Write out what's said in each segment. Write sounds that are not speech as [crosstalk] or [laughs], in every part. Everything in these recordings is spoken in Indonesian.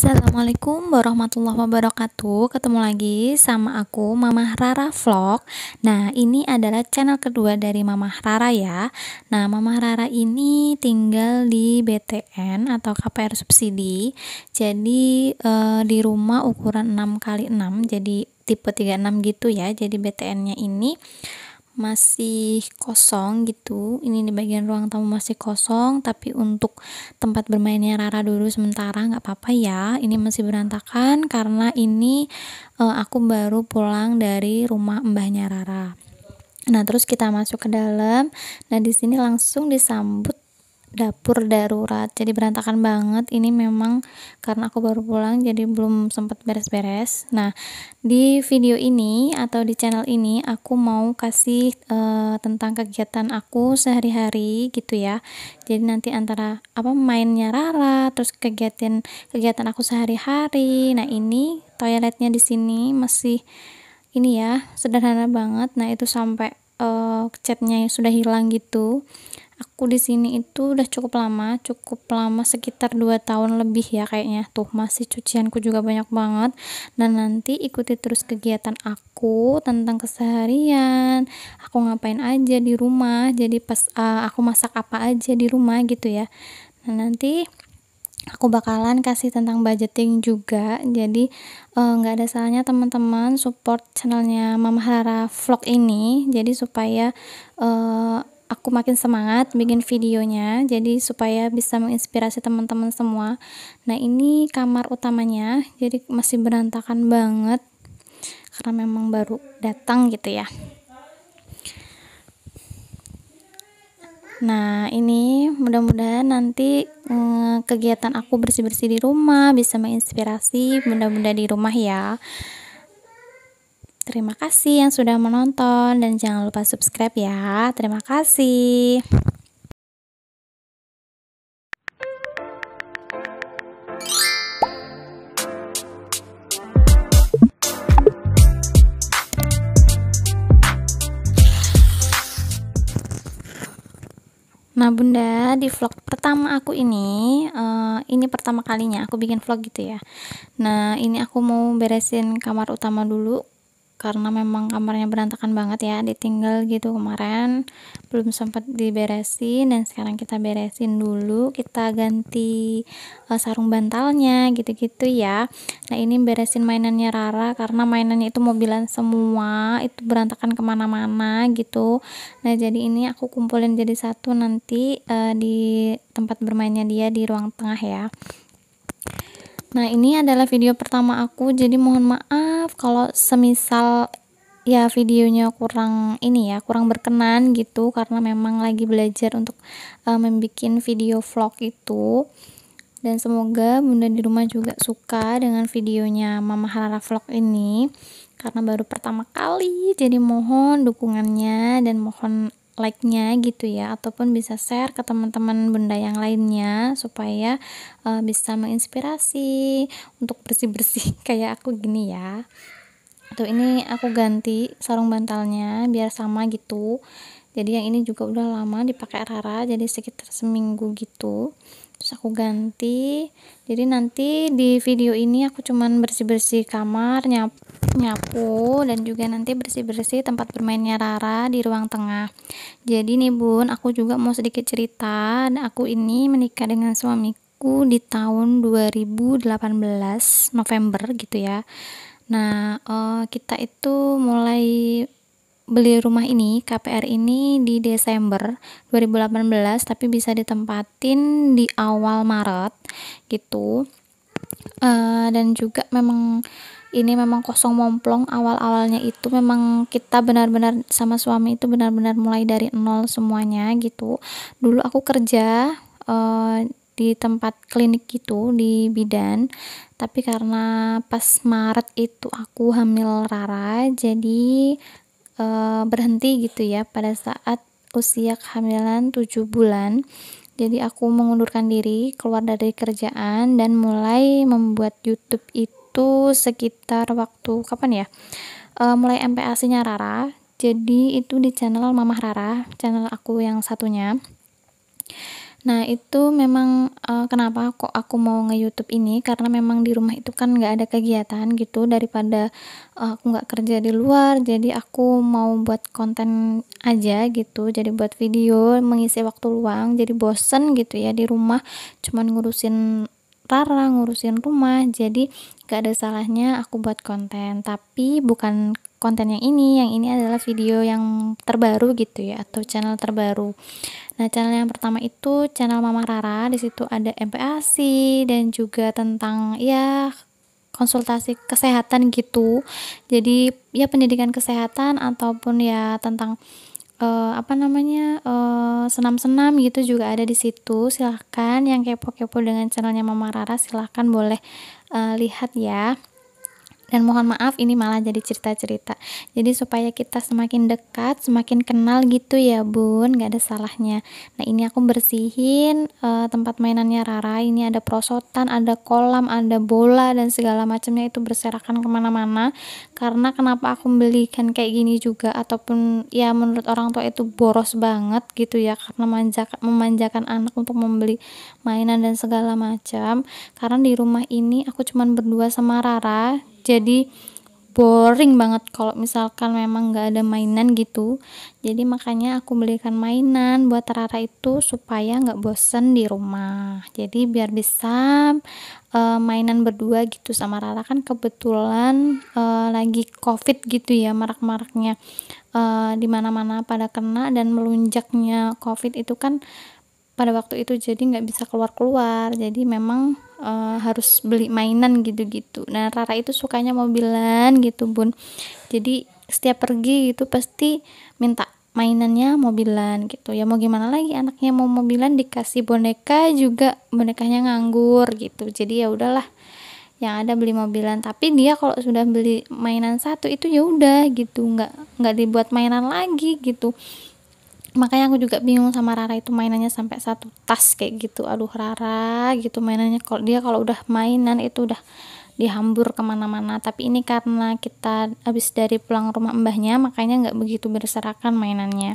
Assalamualaikum warahmatullahi wabarakatuh Ketemu lagi sama aku Mama Rara Vlog Nah ini adalah channel kedua dari Mama Rara ya Nah Mama Rara ini tinggal di BTN atau KPR subsidi Jadi eh, di rumah ukuran 6x6 Jadi tipe 36 gitu ya Jadi BTN nya ini masih kosong gitu ini di bagian ruang tamu masih kosong tapi untuk tempat bermainnya Rara dulu sementara nggak apa-apa ya ini masih berantakan karena ini uh, aku baru pulang dari rumah mbahnya Rara Nah, terus kita masuk ke dalam. Nah, di sini langsung disambut dapur darurat jadi berantakan banget ini memang karena aku baru pulang jadi belum sempat beres-beres nah di video ini atau di channel ini aku mau kasih uh, tentang kegiatan aku sehari-hari gitu ya jadi nanti antara apa mainnya Rara terus kegiatan kegiatan aku sehari-hari nah ini toiletnya di sini masih ini ya sederhana banget nah itu sampai uh, catnya sudah hilang gitu aku di sini itu udah cukup lama cukup lama sekitar 2 tahun lebih ya kayaknya tuh masih cucianku juga banyak banget dan nanti ikuti terus kegiatan aku tentang keseharian aku ngapain aja di rumah jadi pas uh, aku masak apa aja di rumah gitu ya nah nanti aku bakalan kasih tentang budgeting juga jadi eh, nggak uh, ada salahnya teman-teman support channelnya Mama Rara Vlog ini jadi supaya uh, aku makin semangat bikin videonya jadi supaya bisa menginspirasi teman-teman semua nah ini kamar utamanya jadi masih berantakan banget karena memang baru datang gitu ya Nah, ini mudah-mudahan nanti hmm, kegiatan aku bersih-bersih di rumah bisa menginspirasi benda-benda di rumah ya. Terima kasih yang sudah menonton dan jangan lupa subscribe ya. Terima kasih. Nah bunda di vlog pertama aku ini uh, ini pertama kalinya aku bikin vlog gitu ya Nah ini aku mau beresin kamar utama dulu karena memang kamarnya berantakan banget ya ditinggal gitu kemarin belum sempat diberesin dan sekarang kita beresin dulu kita ganti uh, sarung bantalnya gitu-gitu ya nah ini beresin mainannya Rara karena mainannya itu mobilan semua itu berantakan kemana-mana gitu nah jadi ini aku kumpulin jadi satu nanti uh, di tempat bermainnya dia di ruang tengah ya nah ini adalah video pertama aku jadi mohon maaf maaf kalau semisal ya videonya kurang ini ya kurang berkenan gitu karena memang lagi belajar untuk uh, eh, membuat video vlog itu dan semoga bunda di rumah juga suka dengan videonya mama Harara vlog ini karena baru pertama kali jadi mohon dukungannya dan mohon like-nya gitu ya ataupun bisa share ke teman-teman bunda yang lainnya supaya uh, bisa menginspirasi untuk bersih-bersih [laughs] kayak aku gini ya tuh ini aku ganti sarung bantalnya biar sama gitu jadi yang ini juga udah lama dipakai Rara jadi sekitar seminggu gitu terus aku ganti jadi nanti di video ini aku cuman bersih-bersih kamar nyapu, nyapu dan juga nanti bersih-bersih tempat bermainnya Rara di ruang tengah jadi nih bun aku juga mau sedikit cerita aku ini menikah dengan suamiku di tahun 2018 November gitu ya nah uh, kita itu mulai beli rumah ini, KPR ini di Desember 2018 tapi bisa ditempatin di awal Maret gitu. Uh, dan juga memang ini memang kosong momplong awal-awalnya itu memang kita benar-benar sama suami itu benar-benar mulai dari nol semuanya gitu. Dulu aku kerja uh, di tempat klinik gitu di bidan tapi karena pas Maret itu aku hamil Rara jadi Eh, berhenti gitu ya pada saat usia kehamilan 7 bulan. Jadi aku mengundurkan diri, keluar dari kerjaan dan mulai membuat YouTube itu sekitar waktu kapan ya? E, mulai MPAC-nya Rara. Jadi itu di channel Mamah Rara, channel aku yang satunya. Nah, itu memang, uh, kenapa kok aku mau nge-YouTube ini, karena memang di rumah itu kan nggak ada kegiatan gitu daripada, uh, aku nggak kerja di luar, jadi aku mau buat konten aja gitu, jadi buat video mengisi waktu luang, jadi bosen gitu ya di rumah cuman ngurusin Rara, ngurusin rumah, jadi gak ada salahnya aku buat konten, tapi bukan konten yang ini, yang ini adalah video yang terbaru gitu ya atau channel terbaru. Nah, channel yang pertama itu channel Mama Rara, di situ ada MPAC dan juga tentang ya konsultasi kesehatan gitu. Jadi ya pendidikan kesehatan ataupun ya tentang uh, apa namanya eh, senam-senam uh, gitu juga ada di situ. Silahkan yang kepo-kepo dengan channelnya Mama Rara silahkan boleh uh, lihat ya dan mohon maaf ini malah jadi cerita-cerita jadi supaya kita semakin dekat semakin kenal gitu ya bun gak ada salahnya nah ini aku bersihin uh, tempat mainannya Rara ini ada prosotan ada kolam ada bola dan segala macamnya itu berserakan kemana-mana karena kenapa aku belikan kayak gini juga ataupun ya menurut orang tua itu boros banget gitu ya karena manjakan, memanjakan anak untuk membeli mainan dan segala macam karena di rumah ini aku cuman berdua sama Rara jadi boring banget kalau misalkan memang nggak ada mainan gitu jadi makanya aku belikan mainan buat Rara itu supaya nggak bosen di rumah jadi biar bisa uh, mainan berdua gitu sama Rara kan kebetulan uh, lagi covid gitu ya marak-maraknya uh, eh, dimana-mana pada kena dan melunjaknya covid itu kan pada waktu itu jadi nggak bisa keluar keluar jadi memang uh, harus beli mainan gitu gitu nah Rara itu sukanya mobilan gitu bun jadi setiap pergi itu pasti minta mainannya mobilan gitu ya mau gimana lagi anaknya mau mobilan dikasih boneka juga bonekanya nganggur gitu jadi ya udahlah yang ada beli mobilan tapi dia kalau sudah beli mainan satu itu ya udah gitu nggak nggak dibuat mainan lagi gitu makanya aku juga bingung sama Rara itu mainannya sampai satu tas kayak gitu aduh Rara gitu mainannya kalau dia kalau udah mainan itu udah dihambur kemana-mana tapi ini karena kita habis dari pulang rumah mbahnya makanya nggak begitu berserakan mainannya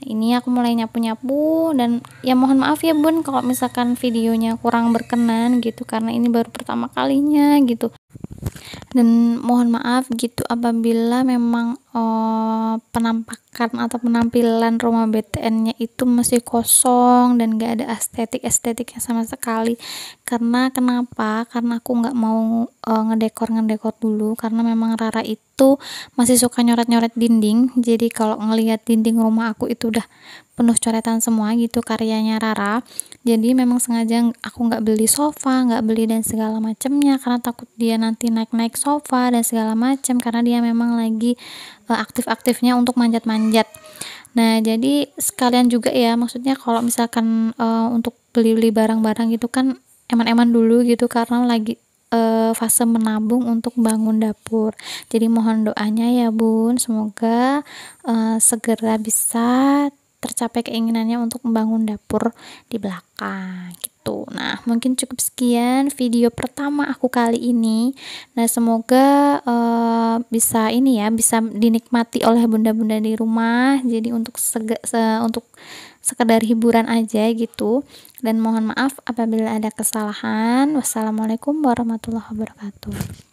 nah, ini aku mulai nyapu-nyapu dan ya mohon maaf ya bun kalau misalkan videonya kurang berkenan gitu karena ini baru pertama kalinya gitu dan mohon maaf gitu apabila memang Eh, penampakan atau penampilan rumah BTN-nya itu masih kosong dan gak ada estetik estetiknya sama sekali karena kenapa karena aku nggak mau e, eh, ngedekor ngedekor dulu karena memang Rara itu masih suka nyoret nyoret dinding jadi kalau ngelihat dinding rumah aku itu udah penuh coretan semua gitu karyanya Rara jadi memang sengaja aku nggak beli sofa nggak beli dan segala macemnya karena takut dia nanti naik naik sofa dan segala macem karena dia memang lagi Eh, aktif-aktifnya untuk manjat-manjat. Nah, jadi sekalian juga ya, maksudnya kalau misalkan uh, untuk beli-beli barang-barang gitu kan eman-eman dulu gitu karena lagi uh, fase menabung untuk bangun dapur. Jadi mohon doanya ya, Bun, semoga uh, segera bisa tercapai keinginannya untuk membangun dapur di belakang gitu. Nah, mungkin cukup sekian video pertama aku kali ini. Nah, semoga uh, bisa ini ya, bisa dinikmati oleh bunda-bunda di rumah. Jadi untuk sege, se, untuk sekedar hiburan aja gitu. Dan mohon maaf apabila ada kesalahan. Wassalamualaikum warahmatullahi wabarakatuh.